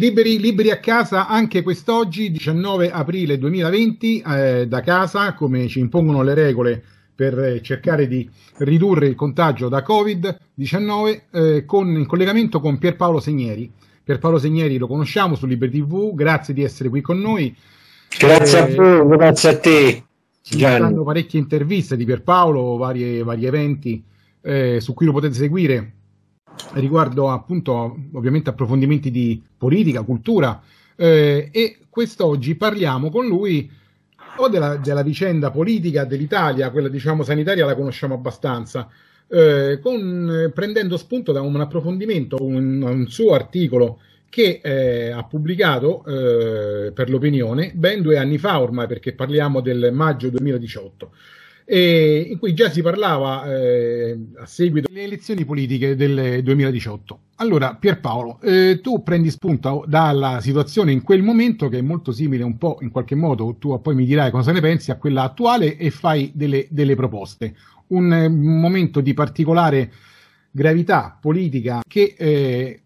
Liberi, liberi, a casa anche quest'oggi, 19 aprile 2020, eh, da casa, come ci impongono le regole per eh, cercare di ridurre il contagio da Covid-19, eh, con, in collegamento con Pierpaolo Segneri. Pierpaolo Segneri lo conosciamo su Liberi TV, grazie di essere qui con noi. Grazie eh, a voi, grazie a te. Ci saranno parecchie interviste di Pierpaolo, vari eventi eh, su cui lo potete seguire riguardo appunto ovviamente approfondimenti di politica, cultura eh, e quest'oggi parliamo con lui o della, della, vicenda politica dell'Italia, quella diciamo sanitaria la conosciamo abbastanza, eh, con, prendendo spunto da un approfondimento, un, un suo articolo che eh, ha pubblicato eh, per l'opinione ben due anni fa ormai, perché parliamo del maggio 2018 eh, in cui già si parlava eh, a seguito delle elezioni politiche del 2018. Allora, Pierpaolo, eh, tu prendi spunto dalla situazione in quel momento che è molto simile un po' in qualche modo, tu poi mi dirai cosa ne pensi, a quella attuale e fai delle, delle proposte. Un eh, momento di particolare gravità politica che eh,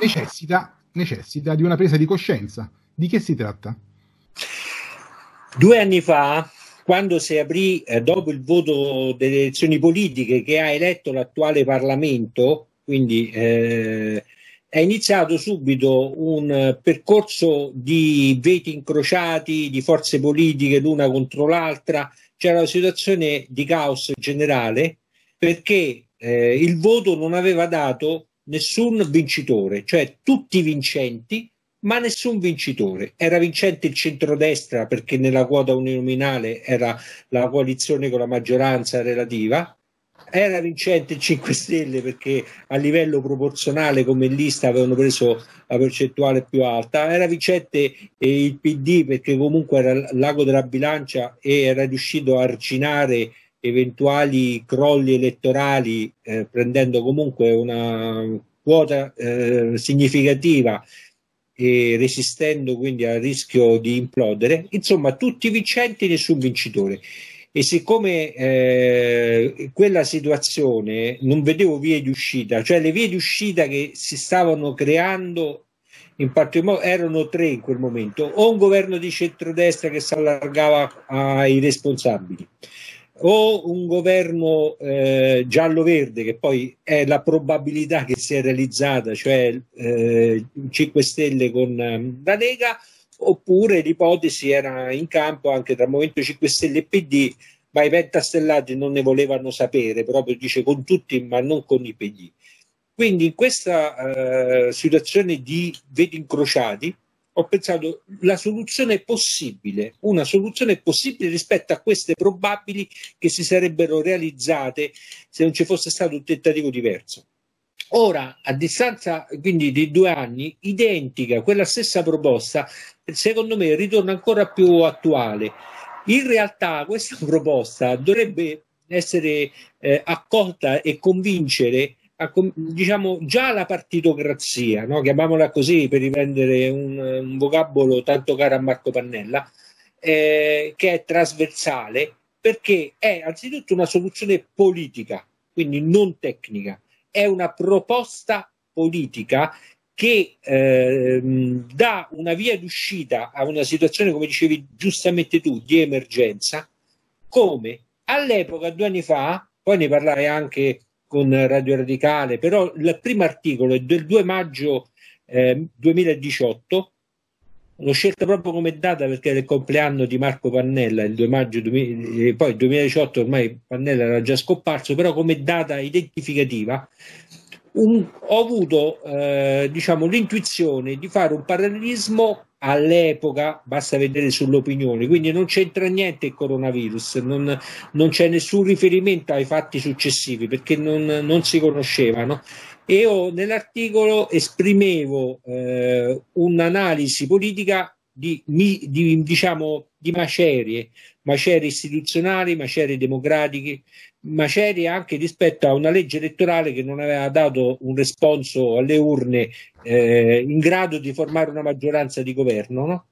necessita, necessita di una presa di coscienza. Di che si tratta? Due anni fa quando si aprì eh, dopo il voto delle elezioni politiche che ha eletto l'attuale Parlamento, quindi eh, è iniziato subito un eh, percorso di veti incrociati, di forze politiche l'una contro l'altra, c'era una situazione di caos generale perché eh, il voto non aveva dato nessun vincitore, cioè tutti i vincenti ma nessun vincitore. Era vincente il centrodestra perché nella quota uninominale era la coalizione con la maggioranza relativa, era vincente il 5 Stelle perché a livello proporzionale come lista avevano preso la percentuale più alta, era vincente eh, il PD perché comunque era l'ago della bilancia e era riuscito a arginare eventuali crolli elettorali eh, prendendo comunque una quota eh, significativa e resistendo quindi al rischio di implodere, insomma tutti vincenti, nessun vincitore. E siccome eh, quella situazione non vedevo vie di uscita, cioè le vie di uscita che si stavano creando in qualche erano tre in quel momento, o un governo di centrodestra che si allargava ai responsabili, o un governo eh, giallo-verde, che poi è la probabilità che sia realizzata, cioè eh, 5 Stelle con ehm, la Lega, oppure l'ipotesi era in campo anche tra Movimento 5 Stelle e PD, ma i pentastellati non ne volevano sapere, proprio dice con tutti, ma non con i PD. Quindi in questa eh, situazione di vedi incrociati, ho pensato la soluzione possibile, una soluzione possibile rispetto a queste probabili che si sarebbero realizzate se non ci fosse stato un tentativo diverso. Ora, a distanza quindi di due anni, identica, quella stessa proposta, secondo me ritorna ancora più attuale. In realtà questa proposta dovrebbe essere eh, accolta e convincere diciamo già la partitocrazia, no? chiamiamola così per riprendere un, un, vocabolo tanto caro a Marco Pannella, eh, che è trasversale perché è anzitutto una soluzione politica, quindi non tecnica, è una proposta politica che eh, dà una via d'uscita a una situazione, come dicevi giustamente tu, di emergenza, come all'epoca, due anni fa, poi ne parlai anche con Radio Radicale, però il primo articolo è del 2 maggio eh, 2018, l'ho scelta proprio come data perché era il compleanno di Marco Pannella, il 2 maggio, 2000, eh, poi 2018 ormai Pannella era già scomparso, però come data identificativa un, ho avuto eh, diciamo, l'intuizione di fare un parallelismo all'epoca, basta vedere sull'opinione, quindi non c'entra niente il coronavirus, non, non c'è nessun riferimento ai fatti successivi perché non, non si conoscevano. E io nell'articolo esprimevo eh, un'analisi politica di, di, diciamo, di macerie, macerie istituzionali, macerie democratiche, macerie anche rispetto a una legge elettorale che non aveva dato un responso alle urne eh, in grado di formare una maggioranza di governo. No?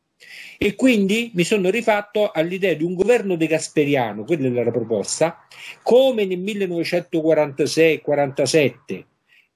E quindi mi sono rifatto all'idea di un governo de Gasperiano, quella era la proposta, come nel 1946-47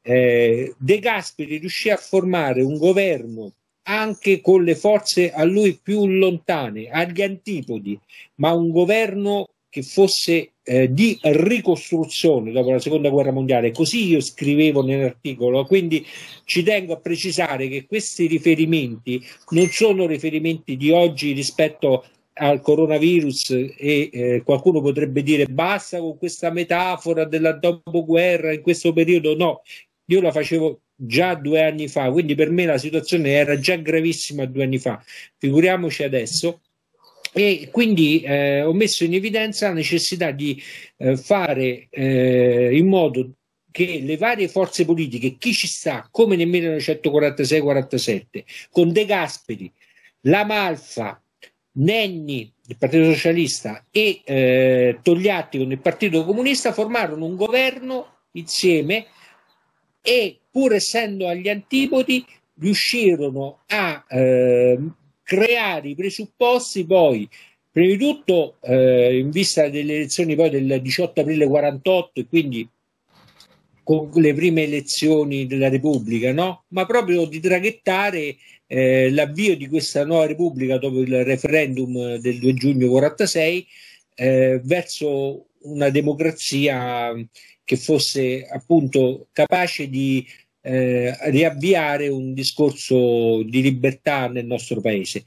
eh, De Gasperi riuscì a formare un governo anche con le forze a lui più lontane, agli antipodi, ma un governo che fosse eh, di ricostruzione dopo la seconda guerra mondiale. Così io scrivevo nell'articolo, quindi ci tengo a precisare che questi riferimenti non sono riferimenti di oggi rispetto al coronavirus e eh, qualcuno potrebbe dire basta con questa metafora della dopoguerra in questo periodo, no, io la facevo già due anni fa, quindi per me la situazione era già gravissima due anni fa, figuriamoci adesso. E quindi eh, ho messo in evidenza la necessità di eh, fare eh, in modo che le varie forze politiche, chi ci sta, come nel 1946-47, con De Gasperi, La Malfa, Nenni del Partito Socialista e eh, Togliatti con il Partito Comunista formarono un governo insieme e pur essendo agli antipodi, riuscirono a eh, creare i presupposti poi prima di tutto eh, in vista delle elezioni poi del 18 aprile 48 e quindi con le prime elezioni della Repubblica, no? ma proprio di traghettare eh, l'avvio di questa nuova Repubblica dopo il referendum del 2 giugno 46 eh, verso una democrazia che fosse appunto capace di eh, riavviare un discorso di libertà nel nostro paese.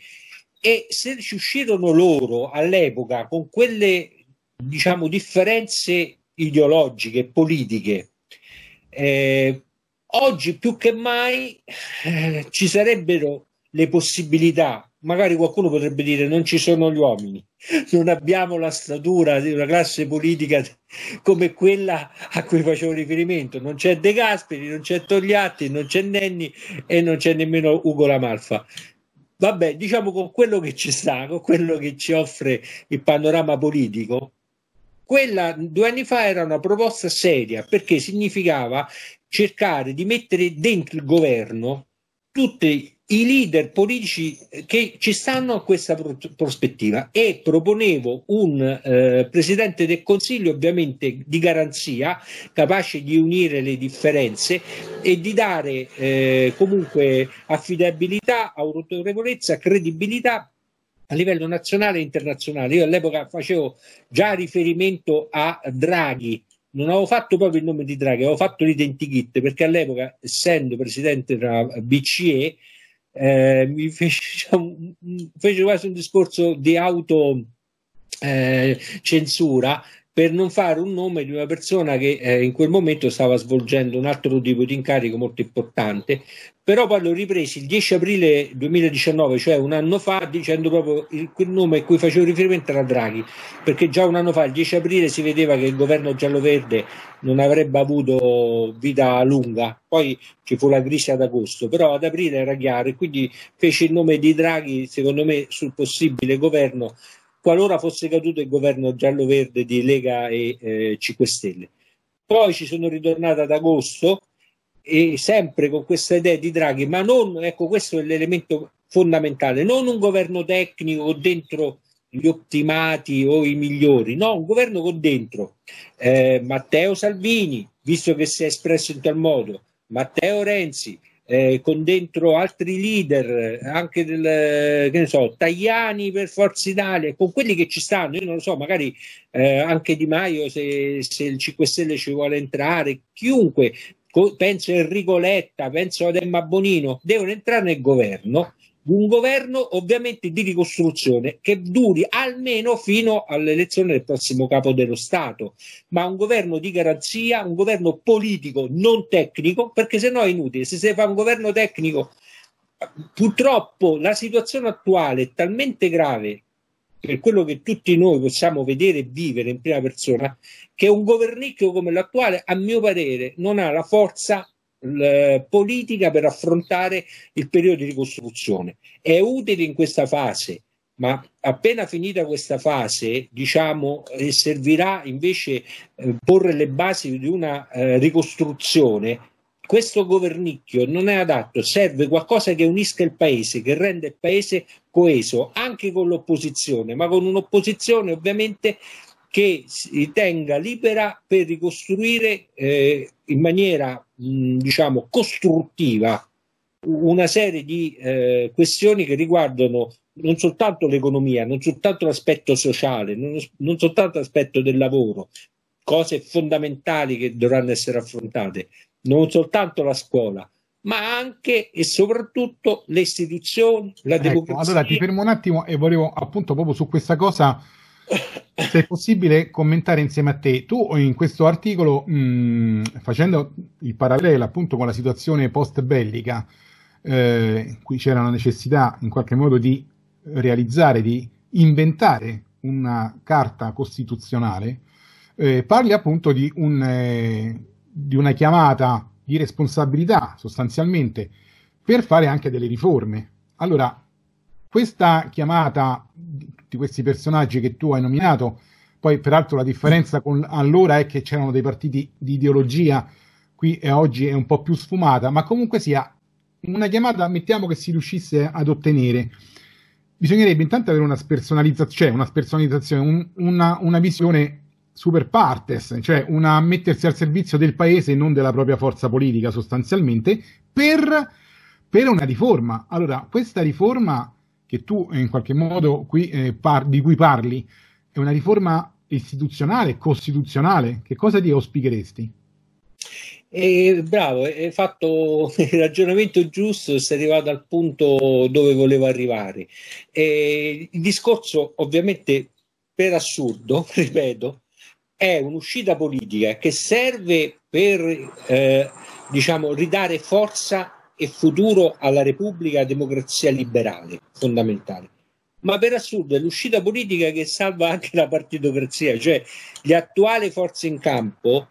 E se ci uscirono loro all'epoca con quelle diciamo, differenze ideologiche, politiche, eh, oggi più che mai eh, ci sarebbero le possibilità, magari qualcuno potrebbe dire non ci sono gli uomini, non abbiamo la statura di una classe politica come quella a cui facevo riferimento. Non c'è De Gasperi, non c'è Togliatti, non c'è Nenni e non c'è nemmeno Ugo Lamalfa. Vabbè, diciamo con quello che ci sta, con quello che ci offre il panorama politico, quella due anni fa era una proposta seria perché significava cercare di mettere dentro il governo tutti i leader politici che ci stanno a questa prospettiva e proponevo un eh, presidente del consiglio ovviamente di garanzia capace di unire le differenze e di dare eh, comunque affidabilità, autorevolezza, credibilità a livello nazionale e internazionale. Io all'epoca facevo già riferimento a Draghi non avevo fatto proprio il nome di Draghi, avevo fatto l'identikit perché all'epoca, essendo presidente della BCE, eh, mi diciamo, fece, quasi un discorso di autocensura eh, per non fare un nome di una persona che eh, in quel momento stava svolgendo un altro tipo di incarico molto importante, però poi l'ho ripreso il 10 aprile 2019, cioè un anno fa, dicendo proprio il, quel nome a cui facevo riferimento era Draghi, perché già un anno fa, il 10 aprile, si vedeva che il governo giallo-verde non avrebbe avuto vita lunga, poi ci fu la crisi ad agosto, però ad aprile era chiaro e quindi fece il nome di Draghi, secondo me, sul possibile governo qualora fosse caduto il governo giallo-verde di Lega e eh, 5 Stelle. Poi ci sono ritornata ad agosto e sempre con questa idea di Draghi, ma non, ecco questo è l'elemento fondamentale, non un governo tecnico dentro gli ottimati o i migliori, no, un governo con dentro eh, Matteo Salvini, visto che si è espresso in tal modo, Matteo Renzi, eh, con dentro altri leader, anche del, che ne so, Tajani per Forza Italia, con quelli che ci stanno, io non lo so, magari eh, anche Di Maio se, se, il 5 Stelle ci vuole entrare, chiunque, co- penso a Enrico Letta, penso ad Emma Bonino, devono entrare nel governo un governo ovviamente di ricostruzione che duri almeno fino all'elezione del prossimo capo dello Stato, ma un governo di garanzia, un governo politico non tecnico, perché se no è inutile, se si fa un governo tecnico purtroppo la situazione attuale è talmente grave per quello che tutti noi possiamo vedere e vivere in prima persona, che un governicchio come l'attuale, a mio parere, non ha la forza politica per affrontare il periodo di ricostruzione. È utile in questa fase, ma appena finita questa fase, diciamo, eh, servirà invece eh, porre le basi di una eh, ricostruzione. Questo governicchio non è adatto, serve qualcosa che unisca il paese, che renda il paese coeso anche con l'opposizione, ma con un'opposizione ovviamente che si tenga libera per ricostruire eh, in maniera mh, diciamo costruttiva una serie di eh, questioni che riguardano non soltanto l'economia, non soltanto l'aspetto sociale, non, non soltanto l'aspetto del lavoro, cose fondamentali che dovranno essere affrontate, non soltanto la scuola, ma anche e soprattutto le istituzioni, la ecco, democrazia. Allora ti fermo un attimo e volevo appunto proprio su questa cosa se è possibile commentare insieme a te, tu in questo articolo, mh, mm, facendo il parallelo appunto con la situazione post bellica, eh, in c'era la necessità in qualche modo di realizzare, di inventare una carta costituzionale, eh, parli appunto di, un, eh, di una chiamata di responsabilità sostanzialmente per fare anche delle riforme. Allora, questa chiamata tutti questi personaggi che tu hai nominato. Poi, peraltro, la differenza con allora è che c'erano dei partiti di ideologia, qui e oggi è un po' più sfumata, ma comunque sia una chiamata, mettiamo che si riuscisse ad ottenere. Bisognerebbe intanto avere una spersonalizzazione, cioè una, spersonalizzazione un, una, una visione super partes, cioè una mettersi al servizio del paese e non della propria forza politica sostanzialmente, per, per, una riforma. Allora, questa riforma che tu in qualche modo qui, eh, par- di cui parli è una riforma istituzionale, costituzionale, che cosa ti auspicheresti? Eh, bravo, hai fatto il ragionamento giusto, sei arrivato al punto dove volevo arrivare. Eh, il discorso ovviamente per assurdo, ripeto, è un'uscita politica che serve per eh, diciamo, ridare forza e futuro alla Repubblica democrazia liberale, fondamentale. Ma per assurdo è l'uscita politica che salva anche la partitocrazia, cioè le attuali forze in campo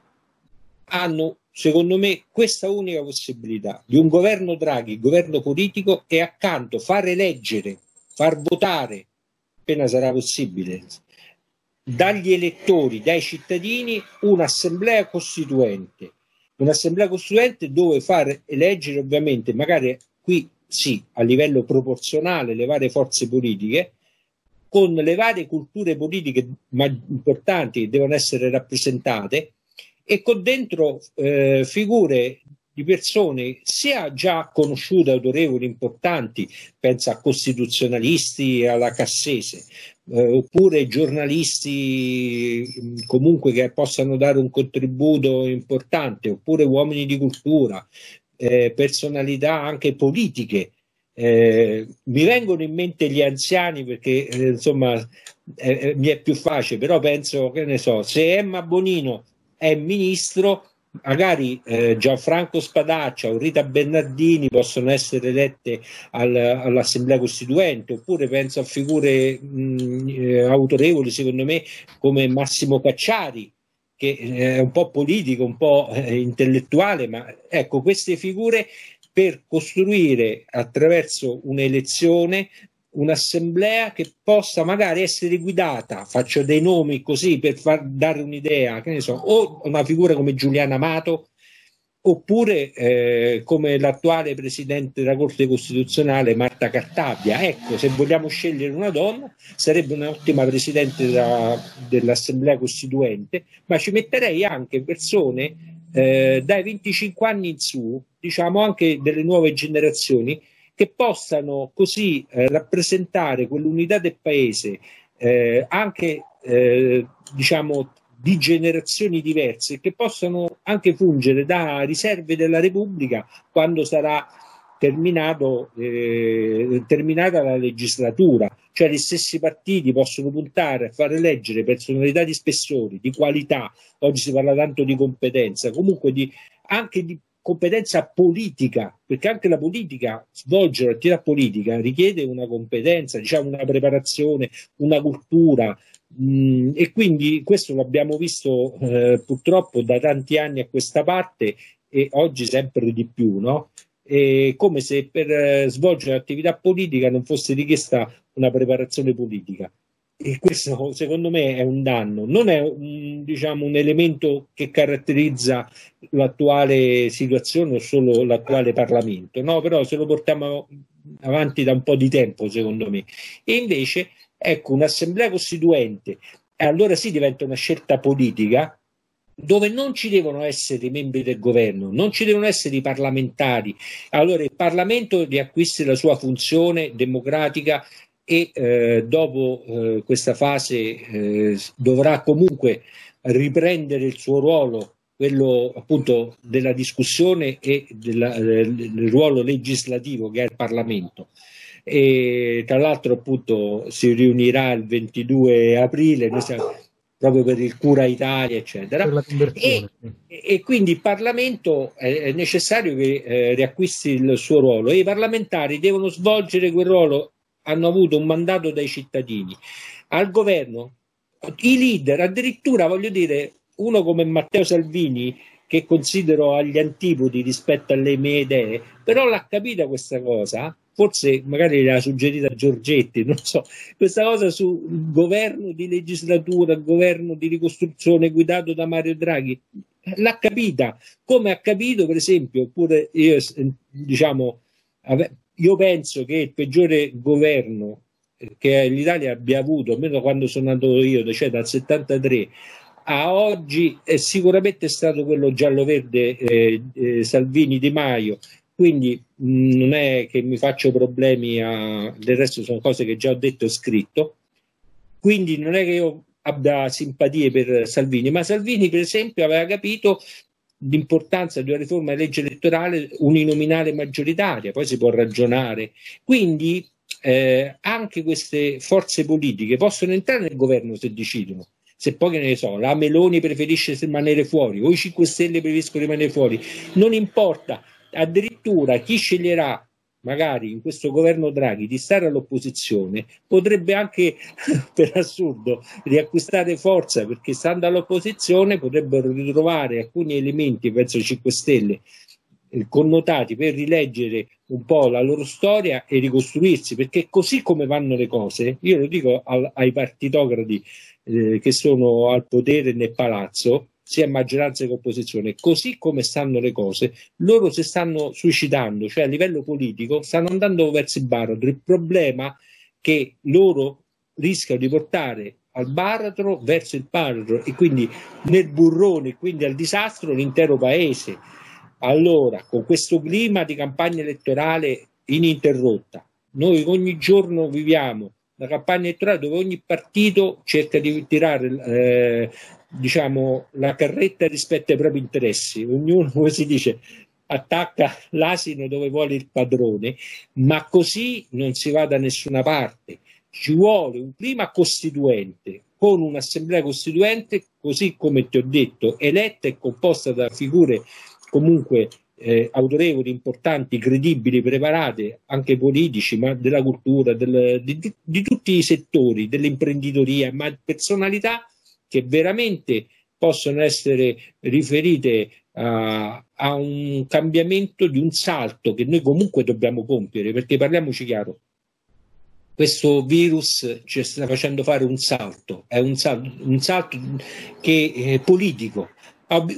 hanno, secondo me, questa unica possibilità di un governo Draghi, governo politico e accanto far eleggere, far votare, appena sarà possibile, dagli elettori, dai cittadini, un'assemblea costituente un'assemblea costituente dove far eleggere ovviamente, magari qui sì, a livello proporzionale, le varie forze politiche, con le varie culture politiche importanti che devono essere rappresentate e con dentro eh, figure di persone sia già conosciute, autorevoli, importanti, pensa a costituzionalisti alla Cassese, eh, oppure giornalisti mm, comunque che possano dare un contributo importante, oppure uomini di cultura, eh, personalità anche politiche. Eh, mi vengono in mente gli anziani perché eh, insomma eh, eh, mi è più facile, però penso che ne so, se Emma Bonino è ministro, magari eh, Gianfranco Spadaccia o Rita Bernardini possono essere elette al, all'Assemblea Costituente, oppure penso a figure mh, eh, autorevoli, secondo me, come Massimo Cacciari, che eh, è un po' politico, un po' eh, intellettuale, ma ecco, queste figure per costruire attraverso un'elezione un'assemblea che possa magari essere guidata, faccio dei nomi così per far, dare un'idea, che ne so, o una figura come Giuliana Amato, oppure eh, come l'attuale presidente della Corte Costituzionale Marta Cartabia. Ecco, se vogliamo scegliere una donna, sarebbe un'ottima presidente della, dell'Assemblea Costituente, ma ci metterei anche persone eh, dai 25 anni in su, diciamo anche delle nuove generazioni, che possano così eh, rappresentare quell'unità del paese eh, anche eh, diciamo di generazioni diverse che possano anche fungere da riserve della Repubblica quando sarà eh, terminata la legislatura, cioè gli stessi partiti possono puntare a fare eleggere personalità di spessori, di qualità, oggi si parla tanto di competenza, comunque di, anche di competenza politica, perché anche la politica, svolgere l'attività politica richiede una competenza, diciamo una preparazione, una cultura mm, e quindi questo l'abbiamo visto eh, purtroppo da tanti anni a questa parte e oggi sempre di più, no? E come se per eh, svolgere l'attività politica non fosse richiesta una preparazione politica. E questo secondo me è un danno, non è un, diciamo, un elemento che caratterizza l'attuale situazione o solo l'attuale Parlamento, no, però se lo portiamo avanti da un po' di tempo secondo me. E invece ecco un'assemblea costituente, e allora sì diventa una scelta politica, dove non ci devono essere i membri del governo, non ci devono essere i parlamentari. Allora il Parlamento riacquista la sua funzione democratica e eh, dopo eh, questa fase eh, dovrà comunque riprendere il suo ruolo, quello appunto della discussione e della, del ruolo legislativo che è il Parlamento. E, tra l'altro appunto si riunirà il 22 aprile, siamo, proprio per il Cura Italia, eccetera. E, e, quindi il Parlamento eh, è, necessario che eh, riacquisti il suo ruolo e i parlamentari devono svolgere quel ruolo hanno avuto un mandato dai cittadini. Al governo, i leader, addirittura voglio dire, uno come Matteo Salvini, che considero agli antipodi rispetto alle mie idee, però l'ha capita questa cosa, forse magari l'ha suggerita Giorgetti, non so, questa cosa sul governo di legislatura, governo di ricostruzione guidato da Mario Draghi, l'ha capita, come ha capito per esempio, oppure io diciamo, io penso che il peggiore governo eh, che l'Italia abbia avuto, almeno quando sono andato io, cioè dal 73 a oggi, è sicuramente stato quello giallo-verde eh, eh, Salvini-Di Maio. Quindi mh, mm, non è che mi faccio problemi, a... del resto sono cose che già ho detto e scritto. Quindi non è che io abbia simpatie per Salvini, ma Salvini per esempio aveva capito l'importanza di una riforma della legge elettorale uninominale maggioritaria, poi si può ragionare. Quindi eh, anche queste forze politiche possono entrare nel governo se decidono. Se poi che ne so, la Meloni preferisce rimanere fuori o i 5 Stelle preferiscono rimanere fuori, non importa, addirittura chi sceglierà magari in questo governo Draghi di stare all'opposizione potrebbe anche per assurdo riacquistare forza perché stando all'opposizione potrebbero ritrovare alcuni elementi penso 5 Stelle eh, connotati per rileggere un po' la loro storia e ricostruirsi perché così come vanno le cose io lo dico al, ai partitocrati eh, che sono al potere nel palazzo sia maggioranza che opposizione, così come stanno le cose, loro si stanno suicidando, cioè a livello politico stanno andando verso il baratro. Il problema è che loro rischiano di portare al baratro verso il baratro e quindi nel burrone, quindi al disastro l'intero paese. Allora, con questo clima di campagna elettorale ininterrotta, noi ogni giorno viviamo una campagna elettorale dove ogni partito cerca di tirare eh, diciamo, la carretta rispetto ai propri interessi, ognuno, come si dice, attacca l'asino dove vuole il padrone, ma così non si va da nessuna parte. Ci vuole un clima costituente, con un'assemblea costituente, così come ti ho detto, eletta e composta da figure comunque eh, autorevoli, importanti, credibili, preparate, anche politici, ma della cultura, del, di, di, tutti i settori, dell'imprenditoria, ma personalità che veramente possono essere riferite a, eh, a un cambiamento di un salto che noi comunque dobbiamo compiere, perché parliamoci chiaro, questo virus ci sta facendo fare un salto, è un salto, un salto che, eh, politico.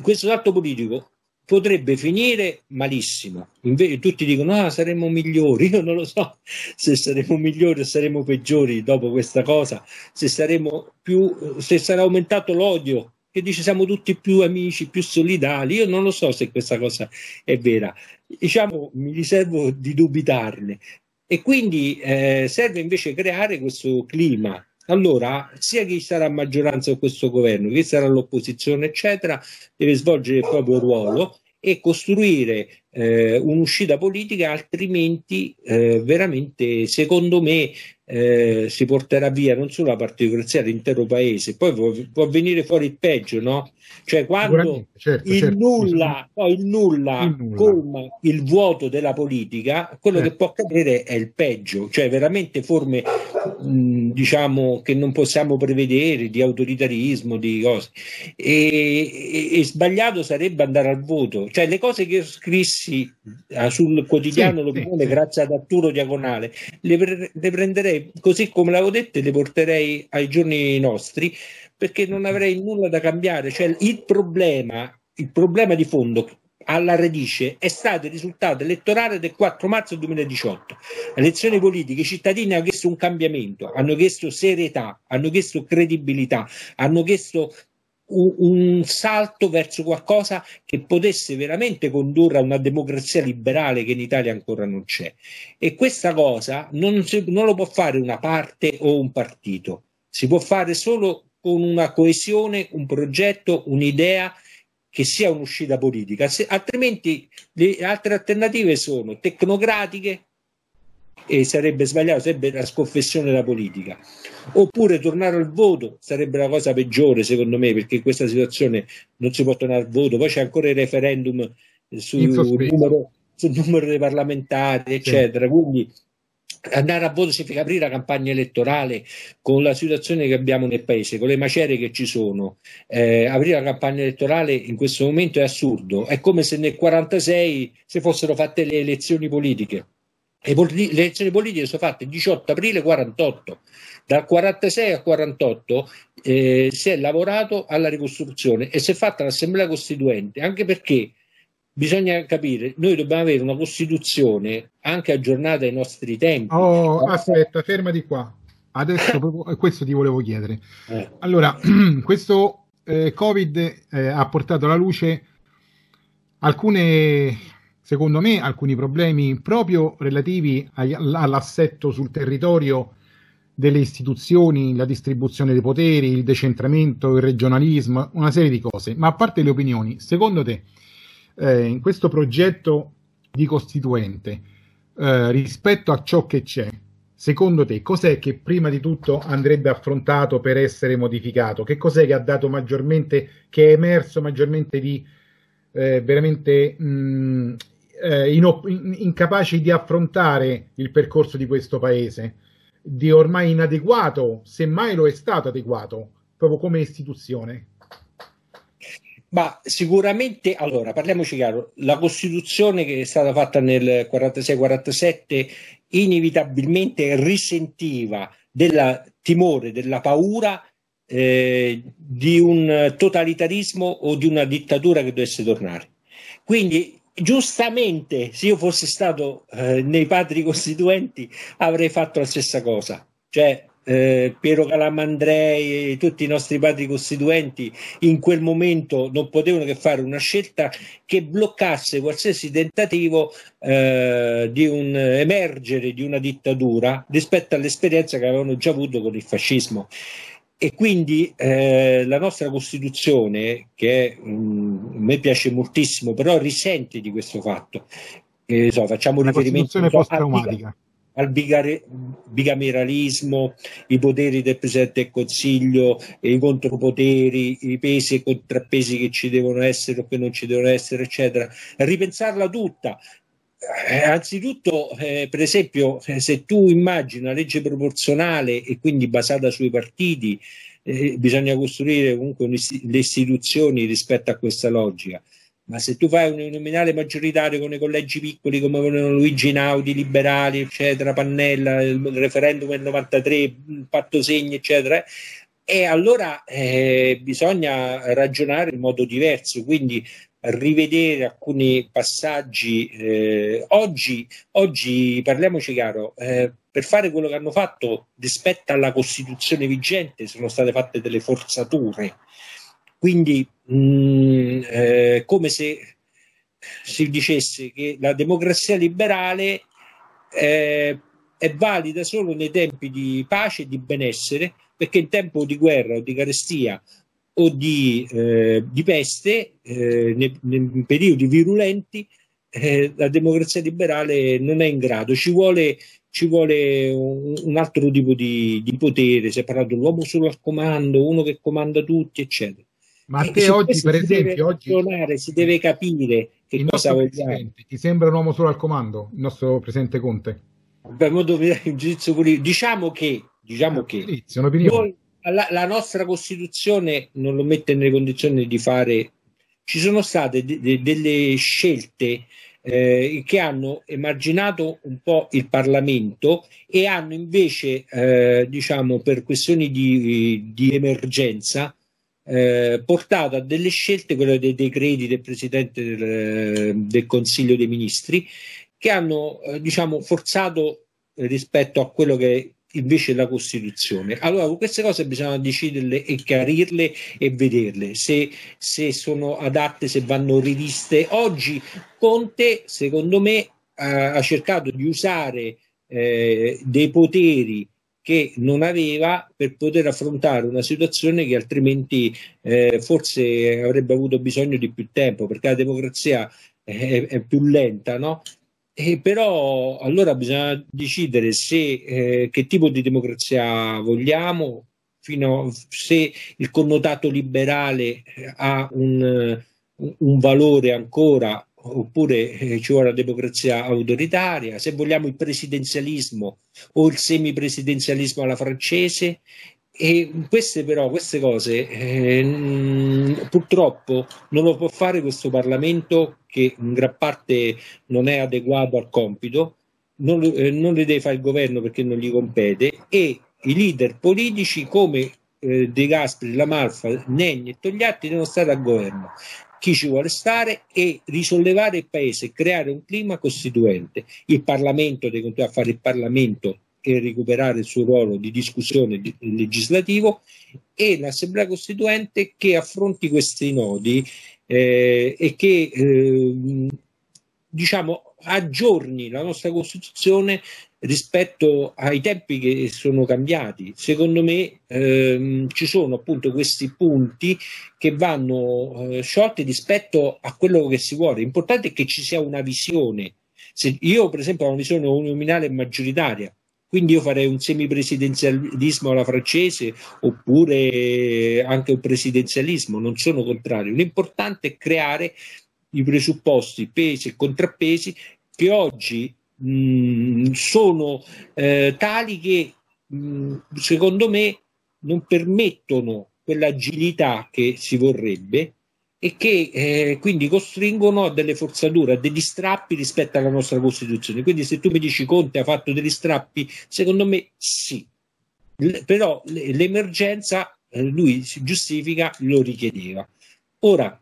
Questo salto politico potrebbe finire malissimo. Invece tutti dicono: Ah, saremo migliori. Io non lo so se saremo migliori o saremo peggiori dopo questa cosa, se, saremo più, se sarà aumentato l'odio. Che dice siamo tutti più amici, più solidali. Io non lo so se questa cosa è vera. Diciamo, mi riservo di dubitarne. E quindi eh, serve invece creare questo clima allora, sia chi sarà maggioranza o questo governo, chi sarà l'opposizione, eccetera, deve svolgere il proprio ruolo e costruire eh, un'uscita politica, altrimenti eh, veramente secondo me eh, si porterà via non solo la partitocrazia, l'intero paese, poi può, può, venire fuori il peggio, no? Cioè quando certo, il, certo, nulla, no, il, nulla, nulla colma il vuoto della politica, quello eh. che può accadere è il peggio, cioè veramente forme mh, diciamo che non possiamo prevedere di autoritarismo, di cose. E, e, e sbagliato sarebbe andare al voto, cioè le cose che io scrissi leggessi ah, sul quotidiano sì, l'opinione sì, grazie ad Arturo Diagonale, le, pre- le prenderei così come l'avevo detto e le porterei ai giorni nostri perché non avrei nulla da cambiare. Cioè, il problema, il problema di fondo alla radice è stato il risultato elettorale del 4 marzo 2018. Elezioni politiche, i cittadini hanno chiesto un cambiamento, hanno chiesto serietà, hanno chiesto credibilità, hanno chiesto un, salto verso qualcosa che potesse veramente condurre a una democrazia liberale che in Italia ancora non c'è. E questa cosa non, si, non lo può fare una parte o un partito, si può fare solo con una coesione, un progetto, un'idea che sia un'uscita politica, Se, altrimenti le altre alternative sono tecnocratiche, e sarebbe sbagliato, sarebbe la sconfessione della politica. Oppure tornare al voto sarebbe la cosa peggiore, secondo me, perché in questa situazione non si può tornare al voto. Poi c'è ancora il referendum sul numero, sul numero dei parlamentari, eccetera. Sì. Quindi andare a voto significa aprire la campagna elettorale con la situazione che abbiamo nel paese, con le macerie che ci sono. Eh, aprire la campagna elettorale in questo momento è assurdo. È come se nel 1946 si fossero fatte le elezioni politiche. Le elezioni politiche sono fatte il 18 aprile 1948. Dal 1946 al 1948 eh, si è lavorato alla ricostruzione e si è fatta l'assemblea costituente, anche perché bisogna capire, noi dobbiamo avere una Costituzione anche aggiornata ai nostri tempi. Oh, ah. aspetta, ferma di qua. Adesso proprio, eh, questo ti volevo chiedere. Eh. Allora, questo eh, Covid eh, ha portato alla luce alcune secondo me, alcuni problemi proprio relativi all'assetto sul territorio delle istituzioni, la distribuzione dei poteri, il decentramento, il regionalismo, una serie di cose. Ma a parte le opinioni, secondo te, eh, in questo progetto di costituente, eh, rispetto a ciò che c'è, secondo te cos'è che prima di tutto andrebbe affrontato per essere modificato? Che cos'è che ha dato maggiormente, che è emerso maggiormente di eh, veramente mh, eh, inop- incapaci di affrontare il percorso di questo paese, di ormai inadeguato, semmai lo è stato adeguato, proprio come istituzione. Ma sicuramente, allora parliamoci chiaro, la Costituzione che è stata fatta nel 46-47 inevitabilmente risentiva del timore, della paura eh, di un totalitarismo o di una dittatura che dovesse tornare. Quindi giustamente, se io fossi stato eh, nei padri costituenti, avrei fatto la stessa cosa. Cioè, eh, Piero Calamandrei e tutti i nostri padri costituenti in quel momento non potevano che fare una scelta che bloccasse qualsiasi tentativo eh, di un emergere di una dittatura rispetto all'esperienza che avevano già avuto con il fascismo. E quindi eh, la nostra Costituzione, che mh, mm, a me piace moltissimo, però risente di questo fatto. Eh, so, facciamo la riferimento so, al, al bigare, bicameralismo, i poteri del Presidente del Consiglio, i contropoteri, i pesi e contrappesi che ci devono essere o che non ci devono essere, eccetera. Ripensarla tutta, eh, anzitutto, eh, per esempio, eh, se tu immagini una legge proporzionale e quindi basata sui partiti, eh, bisogna costruire comunque le istituzioni rispetto a questa logica. Ma se tu fai un nominale maggioritario con i collegi piccoli come volevano Luigi Naudi, Liberali, eccetera, Pannella, il referendum del 93, il patto segni, eccetera, eh, e allora eh, bisogna ragionare in modo diverso. Quindi rivedere alcuni passaggi. Eh, oggi, oggi, parliamoci chiaro, eh, per fare quello che hanno fatto, rispetto alla Costituzione vigente, sono state fatte delle forzature. Quindi, mh, mm, eh, come se si dicesse che la democrazia liberale eh, è valida solo nei tempi di pace e di benessere, perché in tempo di guerra o di carestia o di, eh, di peste eh, nei, nei, periodi virulenti eh, la democrazia liberale non è in grado, ci vuole, ci vuole un, un, altro tipo di, di potere, si è parlato dell'uomo solo al comando, uno che comanda tutti, eccetera. Ma a eh, te oggi, per esempio, oggi si deve capire che il cosa vogliamo. Ti sembra un uomo solo al comando, il nostro presidente Conte? Beh, diciamo che, diciamo che noi, la, la, nostra Costituzione non lo mette nelle condizioni di fare. Ci sono state de, de, delle scelte eh, che hanno emarginato un po' il Parlamento e hanno invece, eh, diciamo, per questioni di, di emergenza, eh, portato a delle scelte, quelle dei decreti del Presidente del, del Consiglio dei Ministri, che hanno, eh, diciamo, forzato eh, rispetto a quello che invece la Costituzione. Allora, queste cose bisogna deciderle e chiarirle e vederle se, se sono adatte, se vanno riviste. Oggi Conte, secondo me, ha, ha cercato di usare eh, dei poteri che non aveva per poter affrontare una situazione che altrimenti eh, forse avrebbe avuto bisogno di più tempo perché la democrazia è, è più lenta no? E eh, però allora bisogna decidere se, eh, che tipo di democrazia vogliamo, fino a, se il connotato liberale eh, ha un, eh, un valore ancora oppure eh, ci vuole la democrazia autoritaria, se vogliamo il presidenzialismo o il semipresidenzialismo alla francese, e queste però, queste cose eh, mm, purtroppo non lo può fare questo Parlamento che in gran parte non è adeguato al compito, non, eh, non le deve fare il governo perché non gli compete e i leader politici come eh, De Gasperi, La Malfa, Negni e Togliatti devono stare al governo chi ci vuole stare e risollevare il paese, creare un clima costituente. Il Parlamento deve continuare a fare il Parlamento e recuperare il suo ruolo di discussione di, legislativo e l'Assemblea Costituente che affronti questi nodi eh, e che eh, diciamo aggiorni la nostra Costituzione rispetto ai tempi che sono cambiati. Secondo me ehm, ci sono appunto questi punti che vanno eh, sciolti rispetto a quello che si vuole. L'importante è che ci sia una visione. Se io per esempio ho una visione uninominale e maggioritaria, quindi io farei un semipresidenzialismo alla francese oppure anche un presidenzialismo, non sono contrario. L'importante è creare i presupposti, pesi e contrappesi che oggi mh, mm, sono eh, tali che mh, mm, secondo me non permettono quell'agilità che si vorrebbe e che eh, quindi costringono a delle forzature, a degli strappi rispetto alla nostra Costituzione. Quindi se tu mi dici Conte ha fatto degli strappi, secondo me sì, L- però l- l'emergenza eh, lui si giustifica, lo richiedeva. Ora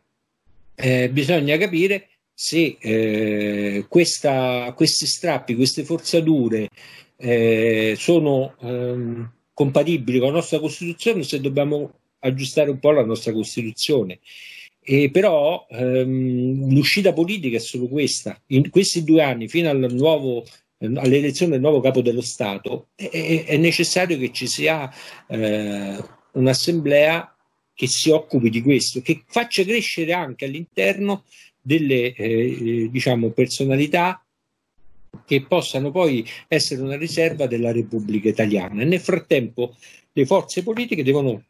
eh, bisogna capire se eh, questa, questi strappi, queste forzature eh, sono ehm, compatibili con la nostra Costituzione, se dobbiamo aggiustare un po' la nostra Costituzione. E però ehm, l'uscita politica è solo questa. In questi due anni, fino al nuovo all'elezione del nuovo capo dello Stato, è, è necessario che ci sia eh, un'assemblea che si occupi di questo, che faccia crescere anche all'interno delle eh, diciamo, personalità che possano poi essere una riserva della Repubblica italiana. E nel frattempo le forze politiche devono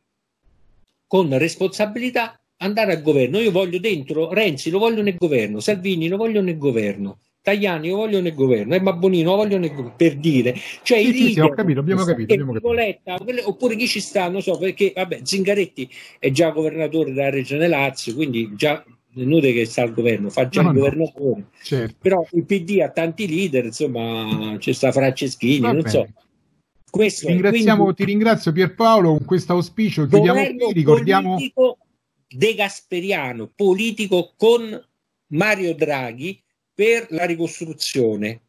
con responsabilità andare al governo. Io voglio dentro Renzi, lo voglio nel governo, Salvini lo voglio nel governo. Tajani lo voglio nel governo, e Babbonino lo voglio nel governo, per dire, cioè sì, i sì, leader, sì, capito, abbiamo capito, abbiamo capito. Letta, oppure chi ci sta, non so, perché vabbè, Zingaretti è già governatore della regione Lazio, quindi già è inutile che sta al governo, fa già no, il no, governatore. Certo. Però il PD ha tanti leader, insomma, c'è sta Franceschini, Va non bene. so. Questo ti, ringraziamo, quindi, ti ringrazio Pierpaolo con questo auspicio, chiudiamo qui, ricordiamo... Politico, De Gasperiano politico con Mario Draghi per la ricostruzione.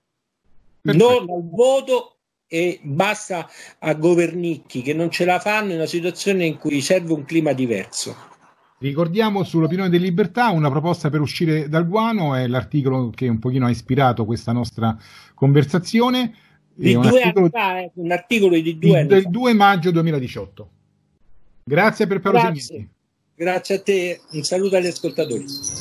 Perfetto. Non al voto e basta a governicchi che non ce la fanno in una situazione in cui serve un clima diverso. Ricordiamo sull'opinione di libertà una proposta per uscire dal guano, è l'articolo che un pochino ha ispirato questa nostra conversazione. Di un, articolo, fa, eh, un articolo di due di, Del 2 maggio 2018. Grazie per Paolo Grazie. Genieri. Grazie a te, un saluto agli ascoltatori.